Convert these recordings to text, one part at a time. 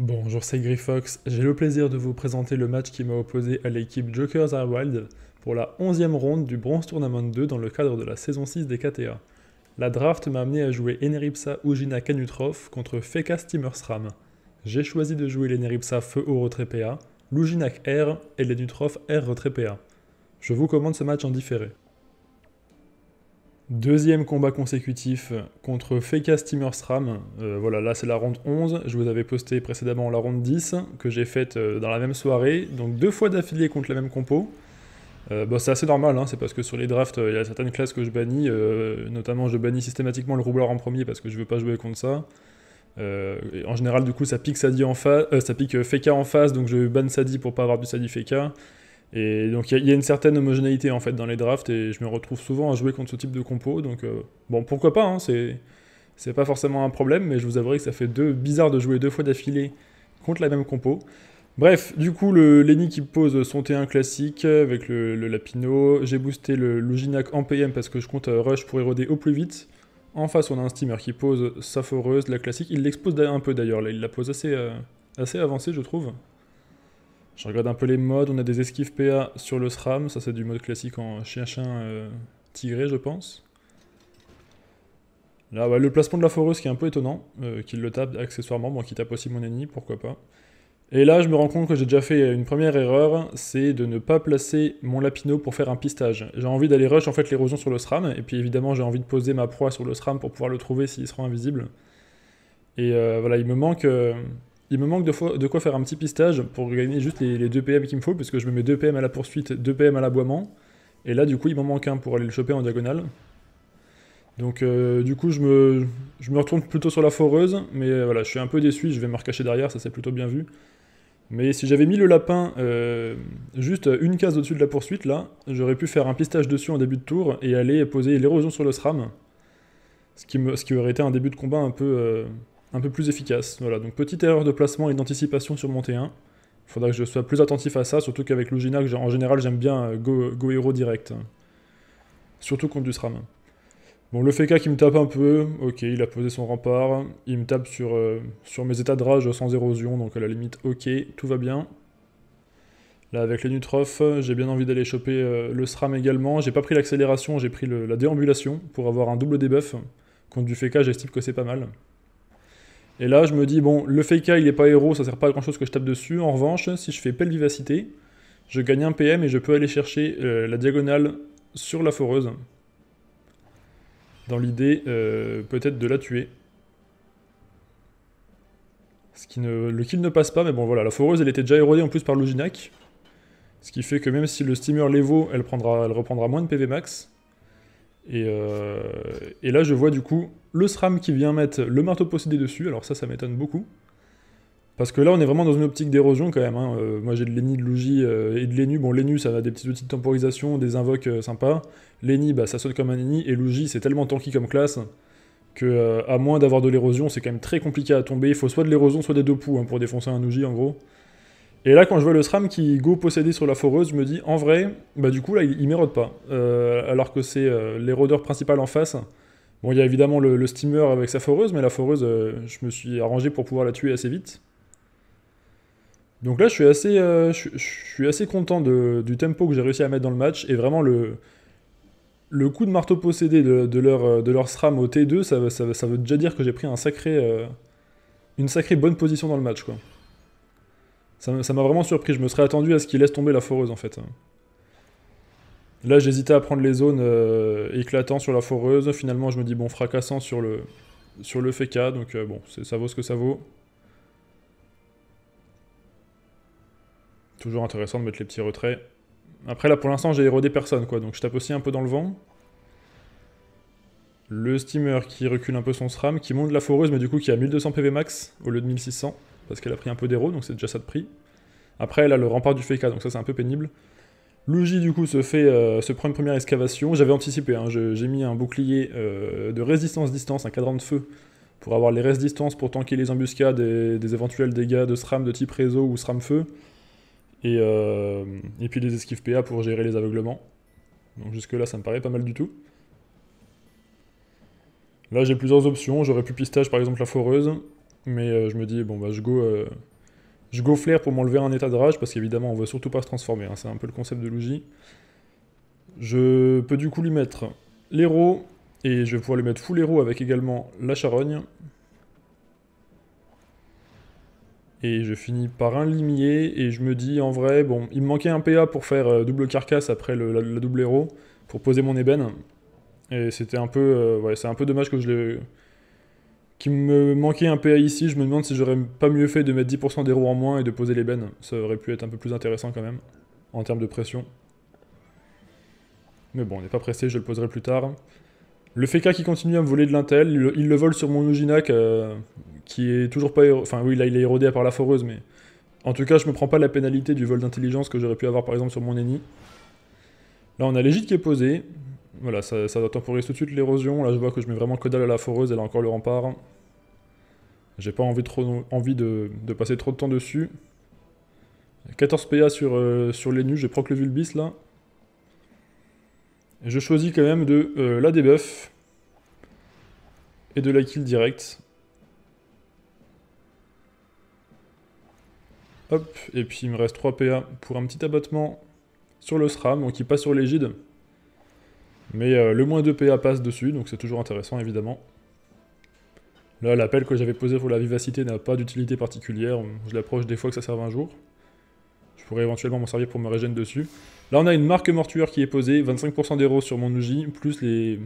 Bonjour, c'est Grifox. J'ai le plaisir de vous présenter le match qui m'a opposé à l'équipe Jokers Are Wild pour la 11e ronde du Bronze Tournament 2 dans le cadre de la saison 6 des KTA. La draft m'a amené à jouer Eneripsa Uginak Kanutrov contre Fekas Timersram. J'ai choisi de jouer l'Eneripsa Feu au retrait PA, R et l'ENutroph R retrait PA. Je vous commande ce match en différé. Deuxième combat consécutif contre Feka Steamer euh, voilà, là c'est la ronde 11. Je vous avais posté précédemment la ronde 10 que j'ai faite euh, dans la même soirée. Donc deux fois d'affilée contre la même compo. Euh, bah, c'est assez normal, hein. c'est parce que sur les drafts, il y a certaines classes que je bannis. notamment, je bannis systématiquement le roubleur en premier parce que je veux pas jouer contre ça. en général, du coup, ça pique en face, ça pique Feka en face, donc je banne Sadi pour pas avoir du Sadie Feka. Et donc il y, a une certaine homogénéité en fait dans les drafts et je me retrouve souvent à jouer contre ce type de compo. Donc euh, bon, pourquoi pas, hein, c'est, c'est pas forcément un problème, mais je vous avouerai que ça fait deux, bizarre de jouer deux fois d'affilée contre la même compo. Bref, du coup, le Lenny qui pose son T1 classique avec le, Lapino. J'ai boosté le Luginac en PM parce que je compte euh, rush pour éroder au plus vite. En face, on a un steamer qui pose sa foreuse, la classique. Il l'expose un peu d'ailleurs, il la pose assez, euh, assez avancée, je trouve. Je regarde un peu les modes. On a des esquives PA sur le SRAM. Ça, c'est du mode classique en chien-chien euh, tigré, je pense. Là, le placement de la foreuse qui est un peu étonnant. Euh, qu'il le tape accessoirement. Bon, qu'il tape aussi mon ennemi, pourquoi pas. Et là, je me rends compte que j'ai déjà fait une première erreur. C'est de ne pas placer mon lapino pour faire un pistage. J'ai envie d'aller rush en fait l'érosion sur le SRAM. Et puis évidemment, j'ai envie de poser ma proie sur le SRAM pour pouvoir le trouver s'il sera invisible. Et euh, voilà, il me manque il me manque de, quoi faire un petit pistage pour gagner juste les, 2 PM qu'il me faut, puisque je me mets 2 PM à la poursuite, 2 PM à l'aboiement. Et là, du coup, il m'en manque un pour aller le choper en diagonale. Donc, euh, du coup, je me, me retourne plutôt sur la foreuse, mais euh, voilà, je suis un peu déçu, je vais me recacher derrière, ça c'est plutôt bien vu. Mais si j'avais mis le lapin euh, juste une case au-dessus de la poursuite, là, j'aurais pu faire un pistage dessus en début de tour et aller poser l'érosion sur le SRAM. Ce qui, aurait été un début de combat un peu, un peu plus efficace. Voilà, donc petite erreur de placement et d'anticipation sur mon T1. Il faudra que je sois plus attentif à ça, surtout qu'avec Lugina, en général j'aime bien euh, go, go Hero direct. Surtout contre du SRAM. Bon, le Feka qui me tape un peu, ok, il a posé son rempart, il me tape sur, euh, sur mes états de rage sans érosion, donc à la limite, ok, tout va bien. Là, avec les Nutrophes, j'ai bien envie d'aller choper euh, le SRAM également. J'ai pas pris l'accélération, j'ai pris la déambulation pour avoir un double debuff. Contre du Feka, j'estime que c'est pas mal. Et là, je me dis, bon, le Feika, il n'est pas héros, ça sert pas à grand chose que je tape dessus. En revanche, si je fais pelle vivacité, je gagne un PM et je peux aller chercher euh, la diagonale sur la foreuse. Dans l'idée, euh, peut-être de la tuer. Ce ne, le kill ne passe pas, mais bon voilà, la foreuse elle était déjà érodée en plus par l'Oginac. Ce qui fait que même si le steamer les elle, prendra, elle reprendra moins de PV max. Euh, et, là, je vois du coup le SRAM qui vient mettre le marteau possédé dessus. Alors ça, ça m'étonne beaucoup. Parce que là, on est vraiment dans une optique d'érosion quand même. Hein. Euh, moi, j'ai de l'ENI, de l'OGI euh, et de l'ENU. Bon, l'ENU, ça a des petits outils de temporisation, des invoques sympas. L'ENI, bah, ça sonne comme un ENI. Et l'OGI, c'est tellement tanky comme classe que, à moins d'avoir de l'érosion, c'est quand même très compliqué à tomber. Il faut soit de l'érosion, soit des deux poux hein, pour défoncer un UJI en gros. Et là, quand je vois le SRAM qui go possédé sur la foreuse, je me dis, en vrai, bah du coup, là, il, m'érode pas. Euh, alors que c'est euh, l'érodeur principal en face. Bon, il y a évidemment le, steamer avec sa foreuse, mais la foreuse, euh, je me suis arrangé pour pouvoir la tuer assez vite. Donc là, je suis assez, je, suis assez content du tempo que j'ai réussi à mettre dans le match. Et vraiment, le, le coup de marteau possédé de, leur, de leur SRAM au T2, ça, ça veut déjà dire que j'ai pris un sacré, une sacrée bonne position dans le match, quoi. Ça m'a vraiment surpris. Je me serais attendu à ce qu'il laisse tomber la foreuse en fait. Là, j'hésitais à prendre les zones euh, éclatant sur la foreuse. Finalement, je me dis bon, fracassant sur le sur le FK. Donc euh, bon, ça vaut ce que ça vaut. Toujours intéressant de mettre les petits retraits. Après là, pour l'instant, j'ai érodé personne quoi. Donc je tape aussi un peu dans le vent. Le steamer qui recule un peu son SRAM, qui monte la foreuse, mais du coup qui a 1200 PV max au lieu de 1600 parce qu'elle a pris un peu d'héros, donc c'est déjà ça de prix. Après, elle a le rempart du FK, donc ça c'est un peu pénible. Luigi du coup se fait euh, se prend une première excavation. J'avais anticipé, hein, j'ai mis un bouclier euh, de résistance distance, un cadran de feu, pour avoir les restes pour tanker les embuscades et des éventuels dégâts de SRAM de type réseau ou SRAM feu. Et, euh, et puis les esquives PA pour gérer les aveuglements. Donc jusque là ça me paraît pas mal du tout. Là j'ai plusieurs options, j'aurais pu pistage par exemple la foreuse, mais euh, je me dis, bon, bah, je go, euh, je go flair pour m'enlever un état de rage, parce qu'évidemment, on ne veut surtout pas se transformer. Hein, c'est un peu le concept de Luigi. Je peux du coup lui mettre l'héros, et je vais pouvoir lui mettre full héros avec également la charogne. Et je finis par un limier, et je me dis en vrai, bon, il me manquait un PA pour faire euh, double carcasse après le, la, double héros, pour poser mon ébène. Et c'était un peu, ouais, c'est un peu dommage que je l'ai qui me manquait un PA ici. Je me demande si j'aurais pas mieux fait de mettre 10% des roues en moins et de poser les bennes. Ça aurait pu être un peu plus intéressant quand même, en termes de pression. Mais bon, on n'est pas pressé, je le poserai plus tard. Le Feka qui continue à me voler de l'intel, il, le vole sur mon Ujinak, euh, qui est toujours pas... Enfin oui, là il est érodé par la foreuse, mais... En tout cas, je me prends pas la pénalité du vol d'intelligence que j'aurais pu avoir par exemple sur mon ennemi. Là, on a l'égide qui est posée. Voilà, ça, ça temporiser tout de suite l'érosion. Là, je vois que je mets vraiment que dalle à la foreuse. Elle a encore le rempart. J'ai pas envie, trop, de, passer trop de temps dessus. 14 PA sur, euh, sur les nus. Je proc le Vulbis, là. je choisis quand même de euh, la debuff. Et de la kill direct. Hop, et puis il me reste 3 PA pour un petit abattement sur le SRAM, donc il passe sur l'égide. Mais euh, le moins de PA passe dessus, donc c'est toujours intéressant évidemment. Là, l'appel que j'avais posé pour la vivacité n'a pas d'utilité particulière. Je l'approche des fois que ça serve un jour. Je pourrais éventuellement m'en servir pour me régène dessus. Là, on a une marque mortuaire qui est posée, 25% d'héros sur mon ouji, plus les...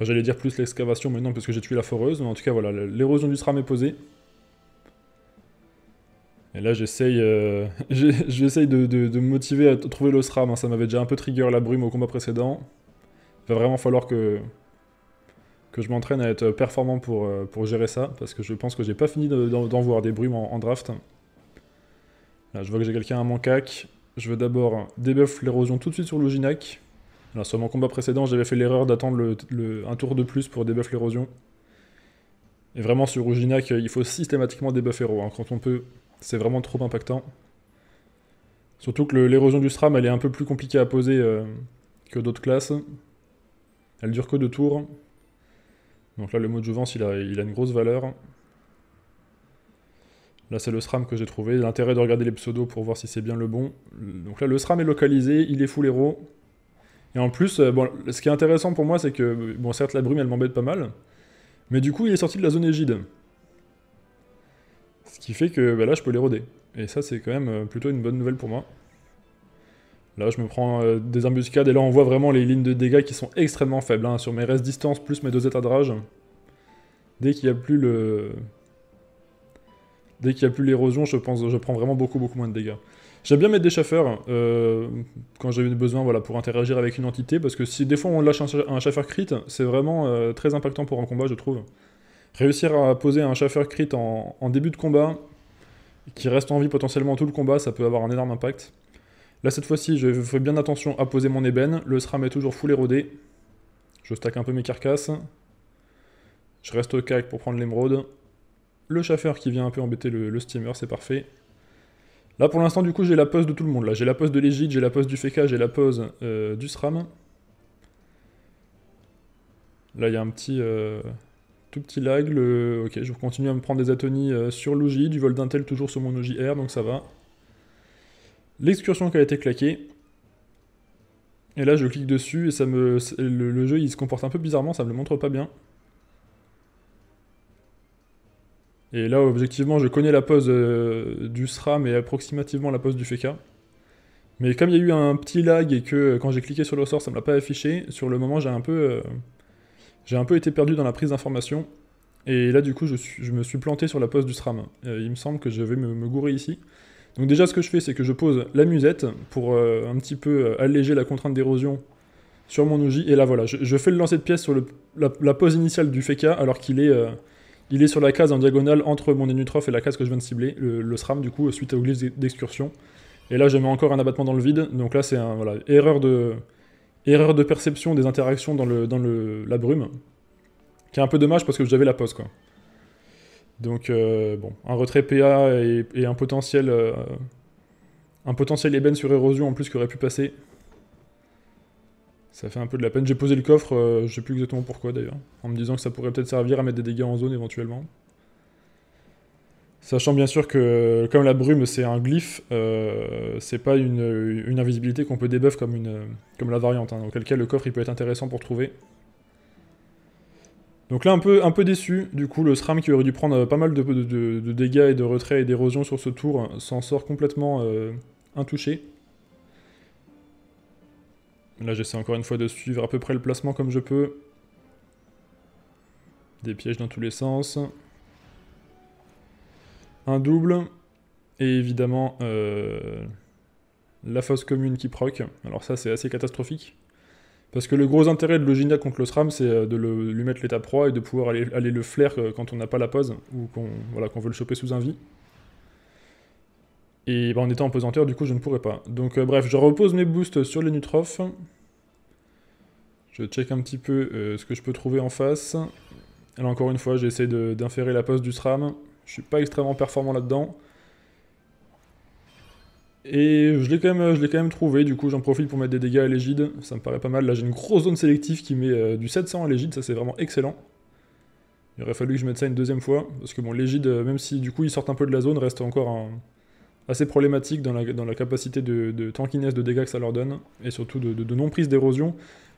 J'allais dire plus l'excavation, maintenant non, parce que j'ai tué la foreuse. Mais en tout cas, voilà, l'érosion du SRAM est posée. Et là, j'essaye euh, j'essaye de, me motiver à trouver le SRAM. Hein. Ça m'avait déjà un peu trigger la brume au combat précédent va vraiment falloir que, que je m'entraîne à être performant pour, euh, pour gérer ça, parce que je pense que j'ai pas fini d'en voir des brumes en, draft. Là, je vois que j'ai quelqu'un à mon cac. Je veux d'abord debuff l'érosion tout de suite sur Loginac. sur mon combat précédent, j'avais fait l'erreur d'attendre le, un tour de plus pour debuff l'érosion. Et vraiment, sur Loginac, il faut systématiquement debuff héros. Hein. quand on peut, c'est vraiment trop impactant. Surtout que l'érosion du Stram elle est un peu plus compliquée à poser euh, que d'autres classes. Elle dure que deux tours. Donc là, le mot de Jouvence, il a, une grosse valeur. Là, c'est le SRAM que j'ai trouvé. L'intérêt de regarder les pseudos pour voir si c'est bien le bon. Donc là, le SRAM est localisé, il est full héros. Et en plus, euh, ce qui est intéressant pour moi, c'est que, bon, certes, la brume, elle m'embête pas mal. Mais du coup, il est sorti de la zone égide. Ce qui fait que bah, là, je peux l'éroder. Et ça, c'est quand même euh, plutôt une bonne nouvelle pour moi. Là, je me prends euh, des embuscades et là, on voit vraiment les lignes de dégâts qui sont extrêmement faibles. Hein, sur mes restes distance plus mes deux états de rage, dès qu'il n'y a plus le... Dès qu'il n'y a plus l'érosion, je pense je prends vraiment beaucoup beaucoup moins de dégâts. J'aime bien mettre des chaffeurs euh, quand j'ai besoin voilà, pour interagir avec une entité, parce que si des fois on lâche un, un crit, c'est vraiment euh, très impactant pour un combat, je trouve. Réussir à poser un chaffeur crit en début de combat, qui reste en vie potentiellement tout le combat, ça peut avoir un énorme impact. Là, cette fois-ci, je fais bien attention à poser mon ébène. Le SRAM est toujours full érodé. Je stack un peu mes carcasses. Je reste au cac pour prendre l'émeraude. Le chauffeur qui vient un peu embêter le, steamer, c'est parfait. Là, pour l'instant, du coup, j'ai la pose de tout le monde. Là, j'ai la pose de l'égide, j'ai la pose du FK, j'ai la pose euh, du SRAM. Là, il y a un petit... Euh, tout petit lag. Ok, je continue à me prendre des atonies euh, sur l'OJ, du vol d'intel toujours sur mon OJR, donc ça va l'excursion qui a été claquée. Et là, je clique dessus et ça me, le, jeu il se comporte un peu bizarrement, ça me le montre pas bien. Et là, objectivement, je connais la pose euh, du SRAM et approximativement la pose du FEKA. Mais comme il y a eu un petit lag et que quand j'ai cliqué sur le sort, ça ne me l'a pas affiché, sur le moment, j'ai un, peu, euh, j'ai un peu été perdu dans la prise d'information. Et là, du coup, je, me suis planté sur la pose du SRAM. Euh, il me semble que je vais me, me gourer ici. Donc déjà ce que je fais c'est que je pose la musette pour euh, un petit peu euh, alléger la contrainte d'érosion sur mon ouji. Et là voilà, je, fais le lancer de pièce sur la, pose initiale du Feka alors qu'il est, euh, il est sur la case en diagonale entre mon Enutrof et la case que je viens de cibler, le, SRAM du coup, suite au glyphe d'excursion. Et là je mets encore un abattement dans le vide, donc là c'est un erreur de, erreur de perception des interactions dans, le, dans la brume. Qui est un peu dommage parce que j'avais la pose quoi. Donc, euh, bon, un retrait PA et, un potentiel. Euh, un potentiel ébène sur érosion en plus qui aurait pu passer. Ça fait un peu de la peine. J'ai posé le coffre, je euh, je sais plus exactement pourquoi d'ailleurs. En me disant que ça pourrait peut-être servir à mettre des dégâts en zone éventuellement. Sachant bien sûr que, comme la brume c'est un glyphe, c'est pas une, invisibilité qu'on peut débuff comme, comme la variante. Hein, dans quel cas le coffre il peut être intéressant pour trouver. Donc là, un peu, un peu déçu, du coup, le SRAM qui aurait dû prendre euh, pas mal de, dégâts et de retrait et d'érosion sur ce tour euh, s'en sort complètement euh, intouché. Là, j'essaie encore une fois de suivre à peu près le placement comme je peux. Des pièges dans tous les sens. Un double. Et évidemment, la fosse commune qui proc. Alors ça, c'est assez catastrophique. Parce que le gros intérêt de l'oginia contre le SRAM, c'est euh, de lui mettre l'état proie et de pouvoir aller, le flair euh, quand on n'a pas la pause ou qu'on veut le choper sous un vie. Et bah, en étant en pesanteur, du coup, je ne pourrais pas. Donc euh, bref, je repose mes boosts sur les Nutrophes. Je check un petit peu ce que je peux trouver en face. Alors encore une fois, j'essaie d'inférer la pose du SRAM. Je suis pas extrêmement performant là-dedans. Et je l'ai quand, même, trouvé, du coup j'en profite pour mettre des dégâts à l'égide, ça me paraît pas mal. Là j'ai une grosse zone sélective qui met euh, du 700 à l'égide, ça c'est vraiment excellent. Il aurait fallu que je mette ça une deuxième fois, parce que bon, l'égide, euh, même si du coup ils sortent un peu de la zone, reste encore assez problématique dans la, capacité de, tankiness de dégâts que ça leur donne, et surtout de, non-prise d'érosion.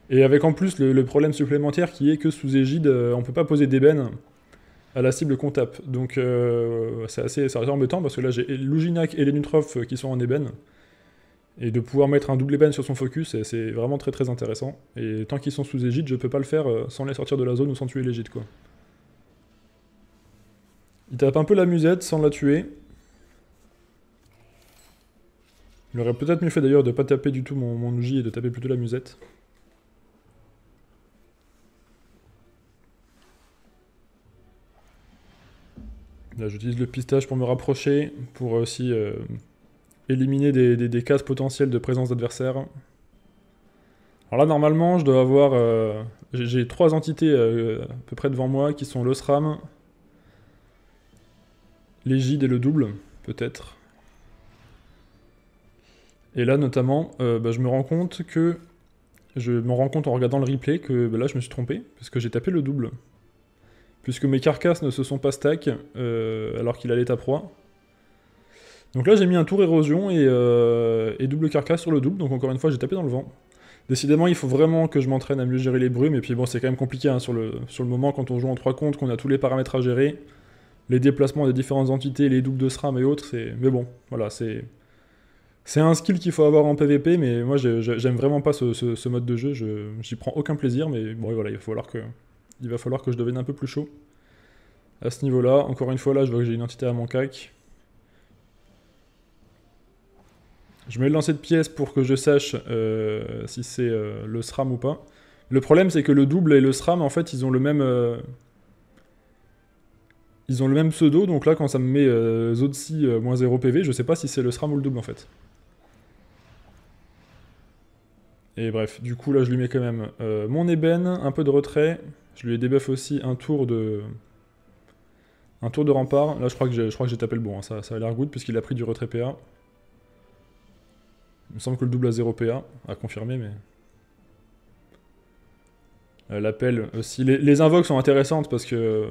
Et avec en plus le, problème supplémentaire qui est que sous égide, euh, on peut pas poser d'ébène à la cible qu'on tape. Donc euh, c'est assez, embêtant parce que là j'ai Louginac et les Nutrophs euh, qui sont en ébène. Et de pouvoir mettre un double ébène sur son focus, c'est, vraiment très très intéressant. Et tant qu'ils sont sous égide, je peux pas le faire euh, sans les sortir de la zone ou sans tuer l'égide quoi. Il tape un peu la musette sans la tuer. Il aurait peut-être mieux fait d'ailleurs de pas taper du tout mon, mon et de taper plutôt la musette. Là, j'utilise le pistage pour me rapprocher, pour euh, aussi euh, éliminer des, cases potentielles de présence d'adversaires. Alors là, normalement, je dois avoir... Euh, j'ai trois entités à peu près devant moi, qui sont l'osram, l'égide et le double, peut-être. Et là, notamment, bah, je me rends compte que... Je me rends compte en regardant le replay que bah, là, je me suis trompé, parce que j'ai tapé le double puisque mes carcasses ne se sont pas stack euh, alors qu'il allait à proie. Donc là j'ai mis un tour érosion euh, et, double carcasse sur le double, donc encore une fois j'ai tapé dans le vent. Décidément il faut vraiment que je m'entraîne à mieux gérer les brumes, et puis bon c'est quand même compliqué hein, sur, le, sur le moment quand on joue en 3 comptes, qu'on a tous les paramètres à gérer, les déplacements des différentes entités, les doubles de SRAM et autres, Mais bon, voilà, c'est... C'est un skill qu'il faut avoir en PvP, mais moi j'aime vraiment pas ce, mode de jeu, j'y prends aucun plaisir, mais bon voilà, il va falloir que, il va falloir que je devienne un peu plus chaud à ce niveau-là. Encore une fois, là, je vois que j'ai une entité à mon cac. Je mets le lancer de pièce pour que je sache euh, si c'est euh, le SRAM ou pas. Le problème, c'est que le double et le SRAM, en fait, ils ont le même... Euh, ils ont le même pseudo, donc là, quand ça me met Zodsi moins 0 PV, je sais pas si c'est le SRAM ou le double, en fait. Et bref, du coup, là, je lui mets quand même mon ébène, un peu de retrait, je lui ai débuff aussi un tour de. Un tour de rempart. Là, je crois que j'ai, tapé le bon. Hein. Ça, a l'air good puisqu'il a pris du retrait PA. Il me semble que le double à 0 PA. a confirmé, mais. Euh, l'appel aussi. Les, invoques sont intéressantes parce que.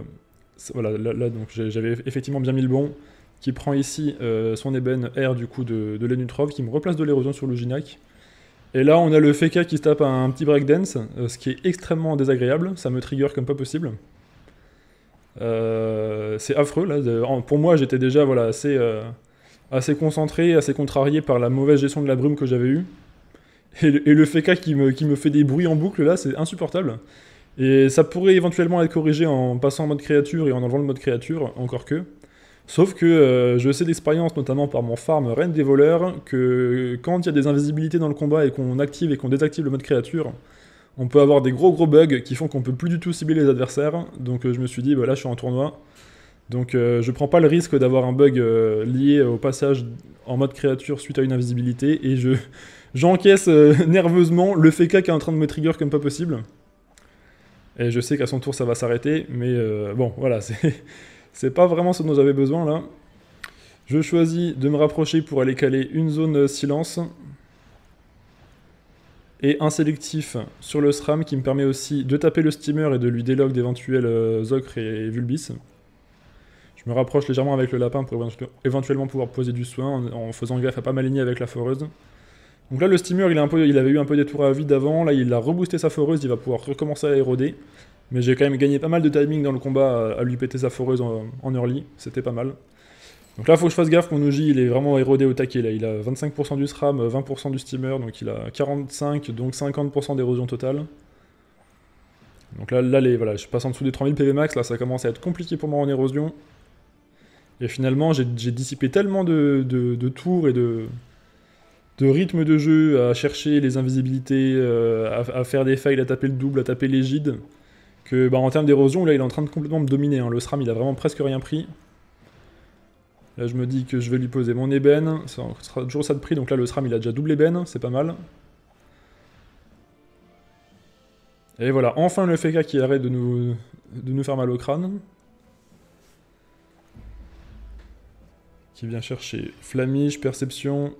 Voilà, là, donc j'avais effectivement bien mis le bon. Qui prend ici euh, son ébène R du coup de, de Lenutrov, qui me replace de l'érosion sur le GINAC. Et là, on a le Feka qui se tape un petit breakdance, euh, ce qui est extrêmement désagréable. Ça me trigger comme pas possible. Euh, c'est affreux là. Pour moi, j'étais déjà voilà assez euh, assez concentré, assez contrarié par la mauvaise gestion de la brume que j'avais eue. Et, le, le qui me, qui me fait des bruits en boucle là, c'est insupportable. Et ça pourrait éventuellement être corrigé en passant en mode créature et en enlevant le mode créature, encore que. Sauf que euh, je sais d'expérience, notamment par mon farm Reine des voleurs, que quand il y a des invisibilités dans le combat et qu'on active et qu'on désactive le mode créature, on peut avoir des gros gros bugs qui font qu'on peut plus du tout cibler les adversaires. Donc euh, je me suis dit, voilà, bah là je suis en tournoi, donc je euh, je prends pas le risque d'avoir un bug lié au passage en mode créature suite à une invisibilité et je j'encaisse nerveusement le FK qui est en train de me trigger comme pas possible. Et je sais qu'à son tour ça va s'arrêter, mais bon voilà, c'est. C'est pas vraiment ce dont j'avais besoin là. Je choisis de me rapprocher pour aller caler une zone silence et un sélectif sur le SRAM qui me permet aussi de taper le steamer et de lui délogue d'éventuels euh, ocres et Vulbis. Je me rapproche légèrement avec le lapin pour éventuellement pouvoir poser du soin en faisant gaffe à pas m'aligner avec la foreuse. Donc là le steamer il, a un peu, il avait eu un peu des tours à vide avant, là il a reboosté sa foreuse, il va pouvoir recommencer à éroder. Mais j'ai quand même gagné pas mal de timing dans le combat à, lui péter sa foreuse en, early, c'était pas mal. Donc là, faut que je fasse gaffe, mon dit, il est vraiment érodé au taquet. Là. Il a 25% du SRAM, 20% du steamer, donc il a 45, donc 50% d'érosion totale. Donc là, là voilà, je passe en dessous des 3000 PV max, là ça commence à être compliqué pour moi en érosion. Et finalement, j'ai dissipé tellement de, tours et de, de rythme de jeu à chercher les invisibilités, euh, à, faire des fails, à taper le double, à taper l'égide, bah, en termes d'érosion, là il est en train de complètement me dominer. Hein. Le SRAM il a vraiment presque rien pris. Là je me dis que je vais lui poser mon ébène, ça sera toujours ça de prix, donc là le SRAM il a déjà double ébène, c'est pas mal. Et voilà, enfin le FK qui arrête de nous, de nous faire mal au crâne. Qui vient chercher Flamiche, Perception.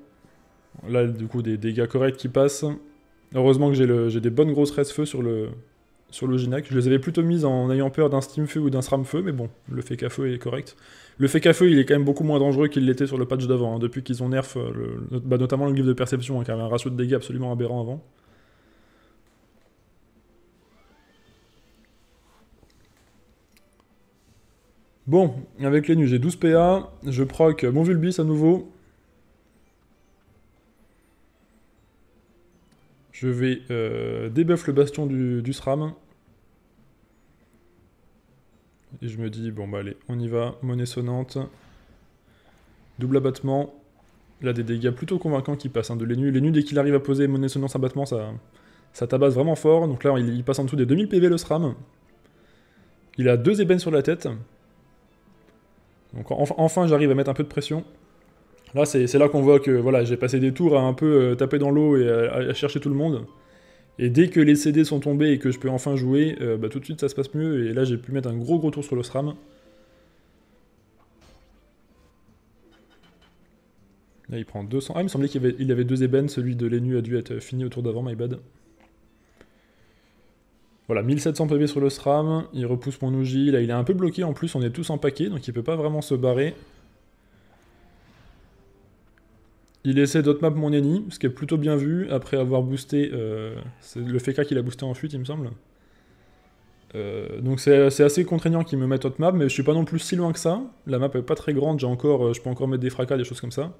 Là du coup des dégâts corrects qui passent. Heureusement que j'ai des bonnes grosses restes feu sur le, sur le Ginac, Je les avais plutôt mises en ayant peur d'un Steam feu ou d'un SRAM feu, mais bon, le Fake à feu est correct. Le Fake à feu, il est quand même beaucoup moins dangereux qu'il l'était sur le patch d'avant, hein. depuis qu'ils ont nerf, euh, bah, notamment le glyph de perception, hein, qui avait un ratio de dégâts absolument aberrant avant. Bon, avec les nus, j'ai 12 PA, je proc mon Vulbis à nouveau. Je vais euh, le bastion du, du SRAM. Et je me dis, bon bah allez, on y va, monnaie sonnante. Double abattement. Là, des dégâts plutôt convaincants qui passent hein, de les l'énu dès qu'il arrive à poser monnaie sonnante abattement, ça, ça tabasse vraiment fort. Donc là, il, passe en dessous des 2000 PV le SRAM. Il a deux ébènes sur la tête. Donc enfin, j'arrive à mettre un peu de pression. Là, c'est là qu'on voit que voilà, j'ai passé des tours à un peu euh, taper dans l'eau et à, chercher tout le monde. Et dès que les CD sont tombés et que je peux enfin jouer, euh, bah, tout de suite ça se passe mieux. Et là j'ai pu mettre un gros gros tour sur le SRAM. Là il prend 200. Ah il me semblait qu'il avait, deux ébènes, celui de l'ENU a dû être fini au tour d'avant, my bad. Voilà, 1700 PV sur le SRAM, il repousse mon Ouji, là il est un peu bloqué en plus, on est tous en paquet, donc il peut pas vraiment se barrer. Il essaie d'outmap mon ennemi, ce qui est plutôt bien vu, après avoir boosté... Euh, c'est le FK qu'il a boosté en fuite, il me semble. Euh, donc c'est assez contraignant qu'il me mette map, mais je suis pas non plus si loin que ça. La map est pas très grande, j'ai encore, euh, je peux encore mettre des fracas, des choses comme ça.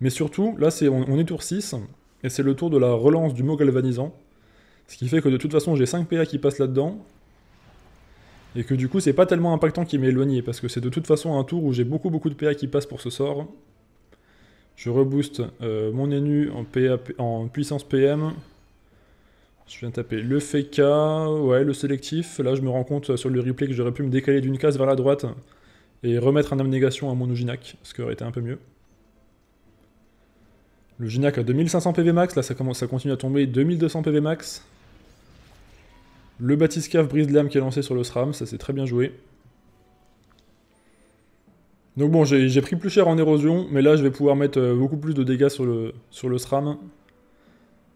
Mais surtout, là c'est on, est tour 6, et c'est le tour de la relance du mot galvanisant. Ce qui fait que de toute façon j'ai 5 PA qui passent là-dedans. Et que du coup c'est pas tellement impactant qu'il m'ait éloigné, parce que c'est de toute façon un tour où j'ai beaucoup beaucoup de PA qui passent pour ce sort. Je rebooste euh, mon nu en, puissance PM. Je viens taper le FK, ouais, le sélectif. Là, je me rends compte euh, sur le replay que j'aurais pu me décaler d'une case vers la droite et remettre un abnégation à mon Ujinac, ce qui aurait été un peu mieux. Le Ginac a 2500 PV max, là ça, continue à tomber, 2200 PV max. Le Batiscaf brise l'âme qui est lancé sur le SRAM, ça c'est très bien joué. Donc bon, j'ai pris plus cher en érosion, mais là je vais pouvoir mettre euh, beaucoup plus de dégâts sur le, sur le SRAM.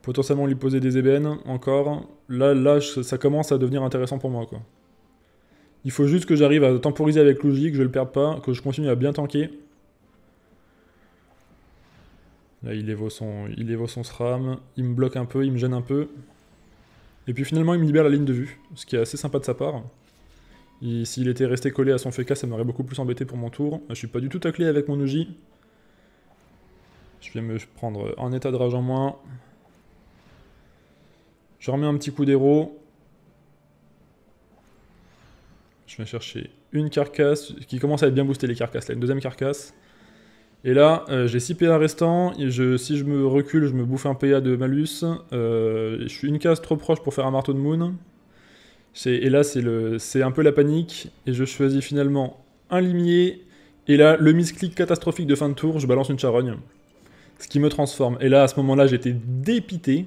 Potentiellement lui poser des ébènes encore. Là, là ça commence à devenir intéressant pour moi. quoi. Il faut juste que j'arrive à temporiser avec logique, que je le perde pas, que je continue à bien tanker. Là, il son, il évoque son SRAM, il me bloque un peu, il me gêne un peu. Et puis finalement, il me libère la ligne de vue, ce qui est assez sympa de sa part. S'il était resté collé à son FK, ça m'aurait beaucoup plus embêté pour mon tour. Je suis pas du tout taclé avec mon Uji. Je vais me prendre un état de rage en moins. Je remets un petit coup d'héros. Je vais chercher une carcasse qui commence à être bien boostée les carcasses. Là, une deuxième carcasse. Et là, euh, j'ai 6 PA restants. Et je, si je me recule, je me bouffe un PA de malus. Euh, je suis une case trop proche pour faire un marteau de moon. Et là, c'est un peu la panique. Et je choisis finalement un limier. Et là, le misclic catastrophique de fin de tour, je balance une charogne. Ce qui me transforme. Et là, à ce moment-là, j'étais dépité.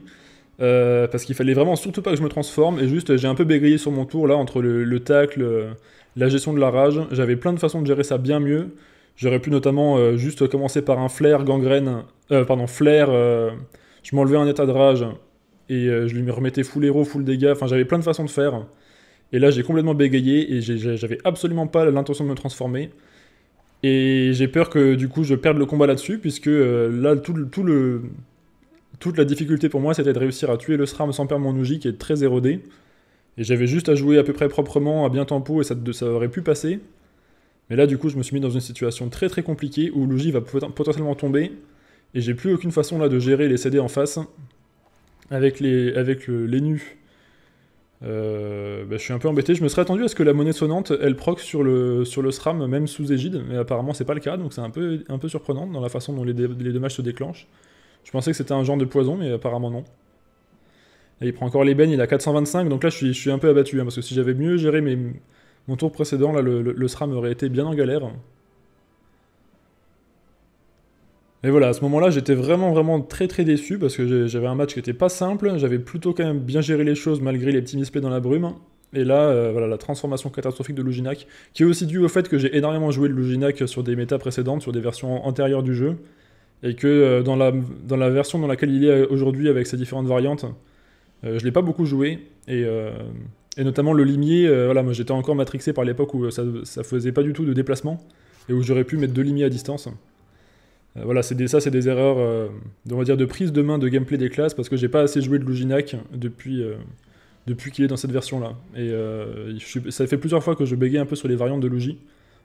Euh, parce qu'il fallait vraiment surtout pas que je me transforme. Et juste, j'ai un peu bégayé sur mon tour, là, entre le, tacle, euh, la gestion de la rage. J'avais plein de façons de gérer ça bien mieux. J'aurais pu notamment euh, juste commencer par un flair gangrène. pardon, flair. je m'enlevais un état de rage. Et je lui remettais full héros, full dégâts. Enfin, j'avais plein de façons de faire. Et là, j'ai complètement bégayé et j'avais absolument pas l'intention de me transformer. Et j'ai peur que du coup je perde le combat là-dessus, puisque euh, là, tout, toute la difficulté pour moi, c'était de réussir à tuer le SRAM sans perdre mon Uji qui est très érodé. Et j'avais juste à jouer à peu près proprement, à bien tempo, et ça, aurait pu passer. Mais là, du coup, je me suis mis dans une situation très très compliquée où l'Uji va potentiellement tomber. Et j'ai plus aucune façon là de gérer les CD en face. Avec les, avec euh, les nus euh, bah, je suis un peu embêté. Je me serais attendu à ce que la monnaie sonnante elle proc sur le, sur le SRAM, même sous égide, mais apparemment c'est pas le cas, donc c'est un peu, un peu surprenant dans la façon dont les, les dommages se déclenchent. Je pensais que c'était un genre de poison, mais apparemment non. il prend encore les il a 425, donc là je suis, un peu abattu, hein, parce que si j'avais mieux géré mon tour précédent, là le SRAM aurait été bien en galère. Et voilà, à ce moment-là, j'étais vraiment, vraiment très, très déçu parce que j'avais un match qui n'était pas simple. J'avais plutôt quand même bien géré les choses malgré les petits misplays dans la brume. Et là, euh, voilà, la transformation catastrophique de Luginac, qui est aussi due au fait que j'ai énormément joué de Luginac sur des méta précédentes, sur des versions antérieures du jeu, et que euh, dans, la, version dans laquelle il est euh, aujourd'hui avec ses différentes variantes, je ne l'ai pas beaucoup joué, et, notamment le limier, j'étais encore matrixé par l'époque où ça ne faisait pas du tout de déplacement, et où j'aurais pu mettre deux limiers à distance. Euh, voilà, c'est ça, c'est des erreurs, euh, on va dire, de prise de main de gameplay des classes, parce que j'ai pas assez joué de Luginac depuis, euh, depuis qu'il est dans cette version-là. Et ça fait plusieurs fois que je bégayais un peu sur les variantes de Lugi,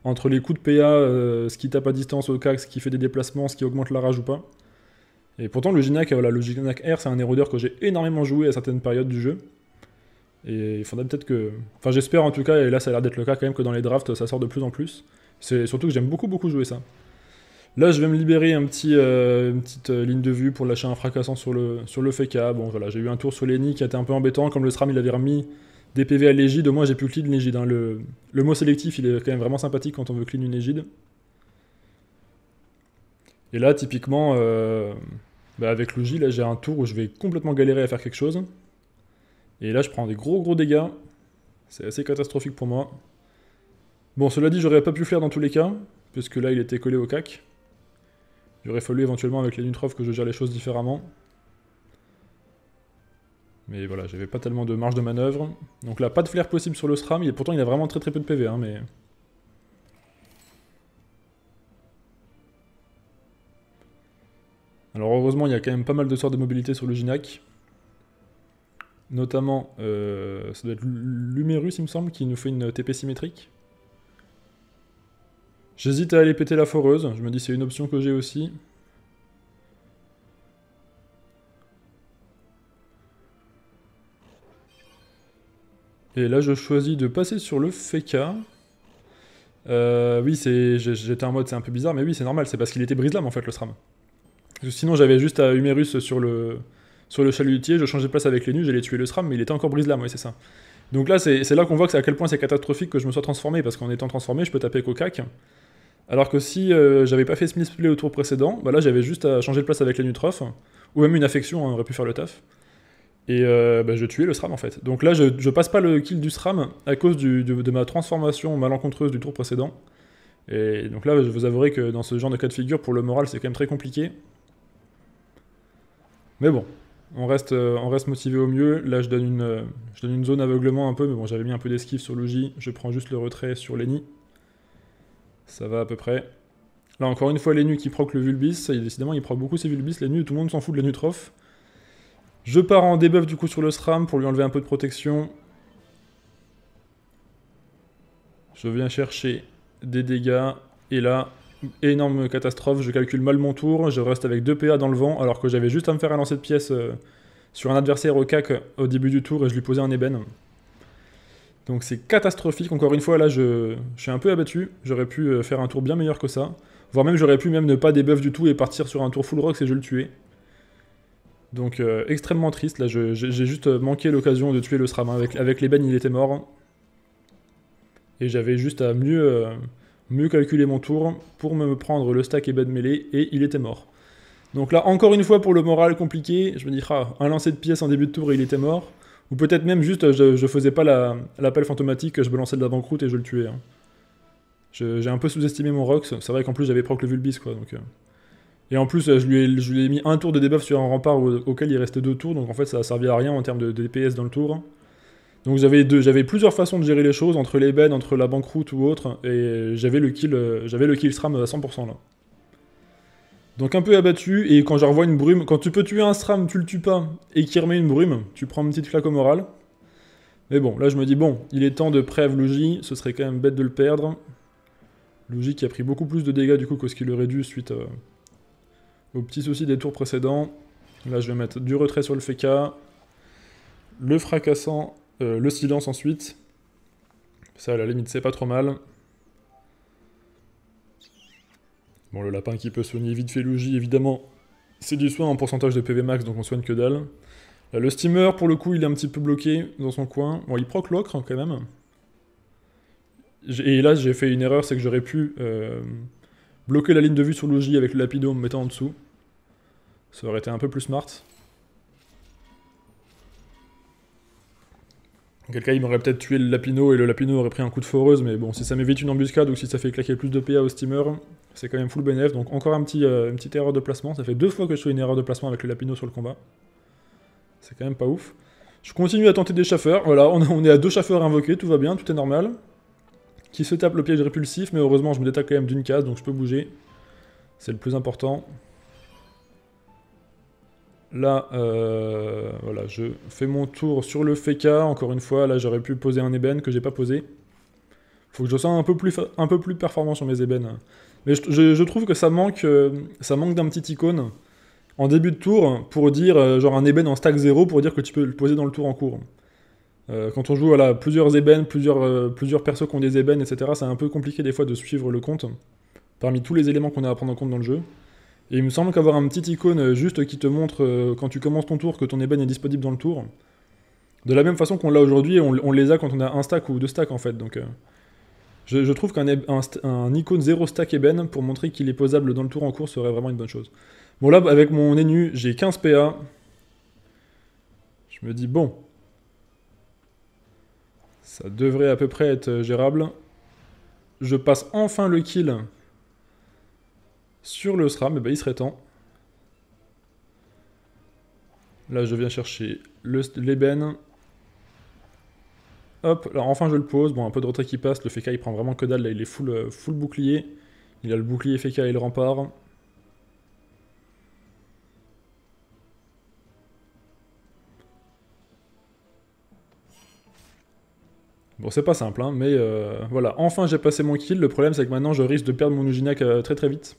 entre les coups de PA, ce qui tape à distance au CAC, ce qui fait des déplacements, ce qui augmente la rage ou pas. Et pourtant, Luginac, voilà, Luginac R, c'est un érodeur que j'ai énormément joué à certaines périodes du jeu. Et il faudrait peut-être que... Enfin, j'espère en tout cas, et là ça a l'air d'être le cas quand même, que dans les drafts, ça sort de plus en plus. C'est surtout que j'aime beaucoup, beaucoup jouer ça. Là, je vais me libérer un petit, euh, une petite euh, ligne de vue pour lâcher un fracassant sur le, sur le FK. Bon, voilà, j'ai eu un tour sur Lenny qui a été un peu embêtant. Comme le SRAM, il avait remis des PV à l'égide. moins j'ai pu clean l'égide. Hein. Le, mot sélectif, il est quand même vraiment sympathique quand on veut clean une égide. Et là, typiquement, euh, bah, avec Luigi, là, j'ai un tour où je vais complètement galérer à faire quelque chose. Et là, je prends des gros gros dégâts. C'est assez catastrophique pour moi. Bon, cela dit, j'aurais pas pu faire dans tous les cas, puisque là, il était collé au cac. Il fallu éventuellement avec les Lintrov que je gère les choses différemment. Mais voilà, j'avais pas tellement de marge de manœuvre. Donc là, pas de flair possible sur le SRAM, et pourtant il a vraiment très très peu de PV, hein, mais... Alors heureusement, il y a quand même pas mal de sorts de mobilité sur le Ginac. Notamment, euh, ça doit être l'Umerus, il me semble, qui nous fait une TP symétrique. J'hésite à aller péter la foreuse. Je me dis c'est une option que j'ai aussi. Et là, je choisis de passer sur le Feka. Euh, oui, j'étais en mode c'est un peu bizarre, mais oui, c'est normal. C'est parce qu'il était brise-lame en fait, le SRAM. Sinon, j'avais juste à Humerus sur le, sur le chalutier. Je changeais de place avec les nus, j'allais tuer le SRAM, mais il était encore brise-lame, oui, c'est ça. Donc là, c'est là qu'on voit que à quel point c'est catastrophique que je me sois transformé, parce qu'en étant transformé, je peux taper CAC. Alors que si euh, j'avais pas fait ce misplay au tour précédent, bah là j'avais juste à changer de place avec la Nutroph, ou même une affection hein, on aurait pu faire le taf. Et euh, bah, je tuais le SRAM en fait. Donc là je, passe pas le kill du SRAM à cause de ma transformation malencontreuse du tour précédent. Et donc là je vous avouerai que dans ce genre de cas de figure, pour le moral c'est quand même très compliqué. Mais bon, on reste, euh, on reste motivé au mieux. Là, je donne, une, je donne une zone aveuglement un peu, mais bon, j'avais mis un peu d'esquive sur Logi. Je prends juste le retrait sur Lenny. Ça va à peu près. Là, encore une fois, nus qui proc le Vulbis. Et décidément, il proc beaucoup ses Vulbis. l'ennu tout le monde s'en fout de la Nutroph. Je pars en debuff du coup sur le SRAM pour lui enlever un peu de protection. Je viens chercher des dégâts. Et là, énorme catastrophe. Je calcule mal mon tour. Je reste avec 2 PA dans le vent alors que j'avais juste à me faire un lancer de pièce euh, sur un adversaire au CAC au début du tour et je lui posais un ébène. Donc c'est catastrophique. Encore une fois, là, je, suis un peu abattu. J'aurais pu euh, faire un tour bien meilleur que ça. Voire même, j'aurais pu même ne pas débuff du tout et partir sur un tour full rock et je le tuais. Donc euh, extrêmement triste. Là, j'ai juste manqué l'occasion de tuer le SRAM. Avec, avec les il était mort. Et j'avais juste à mieux, euh, mieux calculer mon tour pour me prendre le stack et ben mêlée et il était mort. Donc là, encore une fois, pour le moral compliqué, je me dis, ah, un lancer de pièce en début de tour et il était mort. Ou peut-être même juste, euh, je, faisais pas l'appel fantomatique, je balançais de la banqueroute et je le tuais. Hein. J'ai un peu sous-estimé mon Rox. C'est vrai qu'en plus, j'avais proc le Vulbis, quoi. Donc, euh. Et en plus, je lui, ai, mis un tour de debuff sur un rempart auquel il restait deux tours. Donc en fait, ça a servi à rien en termes de, DPS dans le tour. Hein. Donc j'avais plusieurs façons de gérer les choses, entre les beds, entre la banqueroute ou autre. Et j'avais le kill, euh, j'avais kill à 100% là. Donc un peu abattu, et quand je revois une brume, quand tu peux tuer un stram, tu le tues pas, et qui remet une brume, tu prends une petite flaque au moral. Mais bon, là je me dis, bon, il est temps de prév Luigi, ce serait quand même bête de le perdre. Luigi qui a pris beaucoup plus de dégâts du coup que ce qu'il aurait dû suite euh, aux petits soucis des tours précédents. Là je vais mettre du retrait sur le Feka, le fracassant, euh, le silence ensuite. Ça à la limite c'est pas trop mal. Bon, le lapin qui peut soigner vite fait évidemment, c'est du soin en pourcentage de PV max, donc on soigne que dalle. le steamer, pour le coup, il est un petit peu bloqué dans son coin. Bon, il proc l'ocre, quand même. Et là, j'ai fait une erreur, c'est que j'aurais pu euh, bloquer la ligne de vue sur logis avec le lapido en me mettant en dessous. Ça aurait été un peu plus smart. En quel cas, il m'aurait peut-être tué le Lapino et le Lapino aurait pris un coup de foreuse, mais bon, si ça m'évite une embuscade ou si ça fait claquer plus de PA au steamer, c'est quand même full bénéf, donc encore un petit, euh, une petite erreur de placement. Ça fait deux fois que je fais une erreur de placement avec le Lapino sur le combat. C'est quand même pas ouf. Je continue à tenter des chaffeurs. Voilà, on, est à deux chaffeurs invoqués, tout va bien, tout est normal. Qui se tape le piège répulsif, mais heureusement je me détaque quand même d'une case, donc je peux bouger. C'est le plus important. Là, euh, voilà, je fais mon tour sur le Feka. Encore une fois, là j'aurais pu poser un ébène que j'ai pas posé. Faut que je sois un peu plus, un peu plus performant sur mes ébènes. Mais je, trouve que euh, ça manque, d'un petit icône en début de tour pour dire, euh, genre un ébène en stack 0 pour dire que tu peux le poser dans le tour en cours. Euh, quand on joue à plusieurs ébènes, plusieurs, plusieurs persos qui ont des ébènes, etc., c'est un peu compliqué des fois de suivre le compte parmi tous les éléments qu'on a à prendre en compte dans le jeu. Et il me semble qu'avoir un petit icône juste qui te montre quand tu commences ton tour que ton ébène est disponible dans le tour. De la même façon qu'on l'a aujourd'hui, on, on, les a quand on a un stack ou deux stacks en fait. Donc je, trouve qu'un icône 0 stack ébène pour montrer qu'il est posable dans le tour en cours serait vraiment une bonne chose. Bon, là, avec mon énu, j'ai 15 PA. Je me dis, bon. Ça devrait à peu près être euh, gérable. Je passe enfin le kill sur le SRAM. Et ben, il serait temps. Là, je viens chercher l'ébène. Hop, alors enfin je le pose, bon un peu de retrait qui passe, le Feka il prend vraiment que dalle, là il est full, euh, full bouclier. Il a le bouclier Feka et le rempart. Bon, c'est pas simple, hein, mais euh, voilà. Enfin, j'ai passé mon kill. Le problème, c'est que maintenant, je risque de perdre mon Uginak euh, très très vite.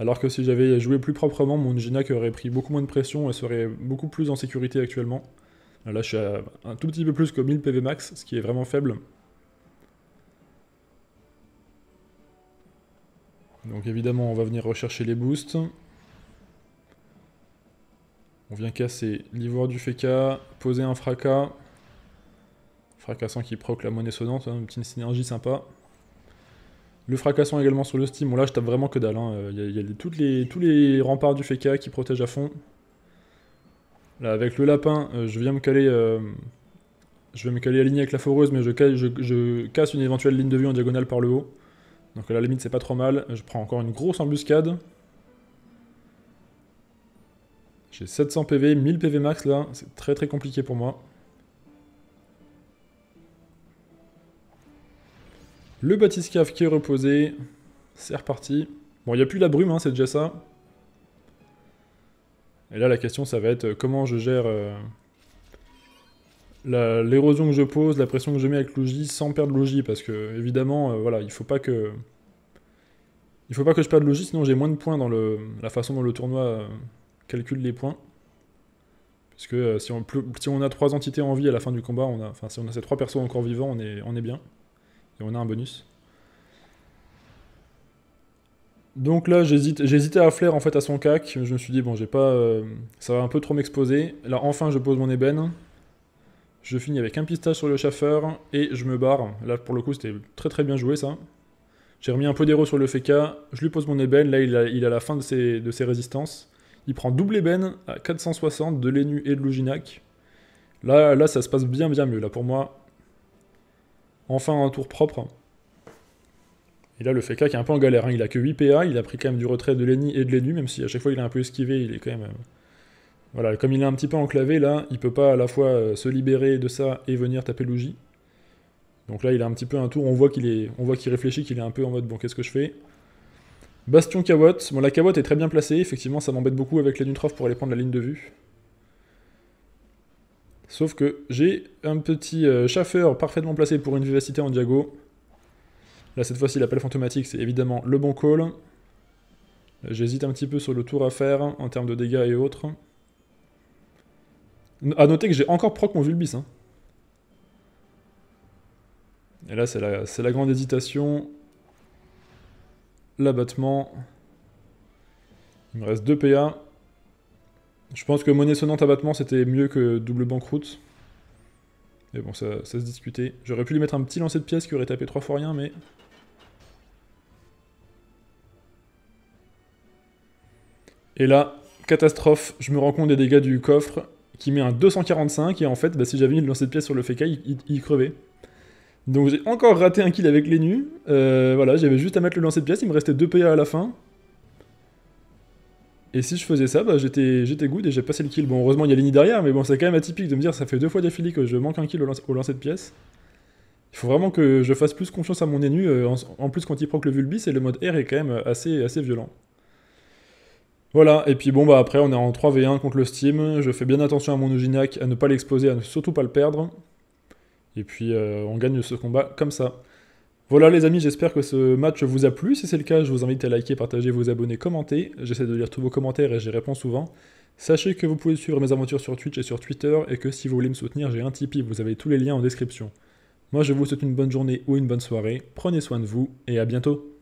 Alors que si j'avais joué plus proprement, mon Uginak aurait pris beaucoup moins de pression et serait beaucoup plus en sécurité actuellement. Là, je suis à un tout petit peu plus que 1000 PV max, ce qui est vraiment faible. Donc évidemment, on va venir rechercher les boosts. On vient casser l'ivoire du Feka, poser un fracas. Fracassant qui proc la monnaie sonnante, hein, une petite synergie sympa. Le fracassant également sur le steam. là, je tape vraiment que dalle. Hein. Il y a, toutes les, tous les remparts du Feka qui protègent à fond. Là, avec le lapin, euh, je viens me caler. Euh, je vais me caler aligné avec la foreuse, mais je, casse une éventuelle ligne de vue en diagonale par le haut. Donc à la limite, c'est pas trop mal. Je prends encore une grosse embuscade. J'ai 700 PV, 1000 PV max là. C'est très très compliqué pour moi. Le bâtisse-cave qui est reposé. C'est reparti. Bon, il n'y a plus la brume, hein, c'est déjà ça. Et là, la question, ça va être euh, comment je gère euh, l'érosion que je pose, la pression que je mets avec Logi, sans perdre logis, Parce que, évidemment, euh, voilà, il faut pas que. Il faut pas que je perde Logi, sinon j'ai moins de points dans la façon dont le tournoi calcule les points. Parce que si, on, si on a trois entités en vie à la fin du combat, enfin si on a ces trois persos encore vivants, on est, on est bien. Et on a un bonus. Donc là, j'hésite, j'hésitais à flair en fait à son cac. Je me suis dit, bon, j'ai pas. Euh, ça va un peu trop m'exposer. Là, enfin, je pose mon ébène. Je finis avec un pistache sur le chauffeur et je me barre. Là, pour le coup, c'était très très bien joué ça. J'ai remis un peu d'héros sur le FK. Je lui pose mon ébène. Là, il a, la fin de ses, résistances. Il prend double ébène à 460 de l'énu et de l'Uginac. Là, là, ça se passe bien bien mieux. Là, pour moi, enfin un tour propre. Et là, le FK qui est un peu en galère, hein. il a que 8 PA, il a pris quand même du retrait de Lenny et de Lenu, même si à chaque fois il a un peu esquivé, il est quand même. Euh, voilà, comme il est un petit peu enclavé, là, il peut pas à la fois euh, se libérer de ça et venir taper Luigi. Donc là, il a un petit peu un tour, on voit qu'il est... réfléchit, qu'il est un peu en mode bon, qu'est-ce que je fais Bastion Kawatt. Bon, la Kawatt est très bien placée, effectivement, ça m'embête beaucoup avec les troph pour aller prendre la ligne de vue. Sauf que j'ai un petit euh, chauffeur chaffeur parfaitement placé pour une vivacité en Diago. Là, cette fois-ci, l'appel fantomatique, c'est évidemment le bon call. J'hésite un petit peu sur le tour à faire en termes de dégâts et autres. A noter que j'ai encore proc mon Vulbis. Hein. Et là, c'est la, la, grande hésitation. L'abattement. Il me reste 2 PA. Je pense que monnaie sonnante abattement, c'était mieux que double banqueroute. Et bon, ça, se discutait, J'aurais pu lui mettre un petit lancer de pièce qui aurait tapé trois fois rien, mais... Et là, catastrophe, je me rends compte des dégâts du coffre qui met un 245 et en fait, bah, si j'avais mis le lancer de pièce sur le Fekai, il, il, crevait. Donc j'ai encore raté un kill avec les nus. Euh, voilà, j'avais juste à mettre le lancer de pièce, il me restait 2 PA à la fin. Et si je faisais ça, bah, j'étais, good et j'ai passé le kill. Bon, heureusement, il y a Lini derrière, mais bon, c'est quand même atypique de me dire ça fait deux fois d'affilée que je manque un kill au, lance, lancer de pièce. Il faut vraiment que je fasse plus confiance à mon ennemi. Euh, en, plus, quand il proc le Vulbis, et le mode R est quand même euh, assez, assez violent. Voilà, et puis bon, bah après, on est en 3v1 contre le Steam. Je fais bien attention à mon Ouginac, à ne pas l'exposer, à ne surtout pas le perdre. Et puis, euh, on gagne ce combat comme ça. Voilà les amis, j'espère que ce match vous a plu. Si c'est le cas, je vous invite à liker, partager, vous abonner, commenter. J'essaie de lire tous vos commentaires et j'y réponds souvent. Sachez que vous pouvez suivre mes aventures sur Twitch et sur Twitter et que si vous voulez me soutenir, j'ai un Tipeee, vous avez tous les liens en description. Moi je vous souhaite une bonne journée ou une bonne soirée, prenez soin de vous et à bientôt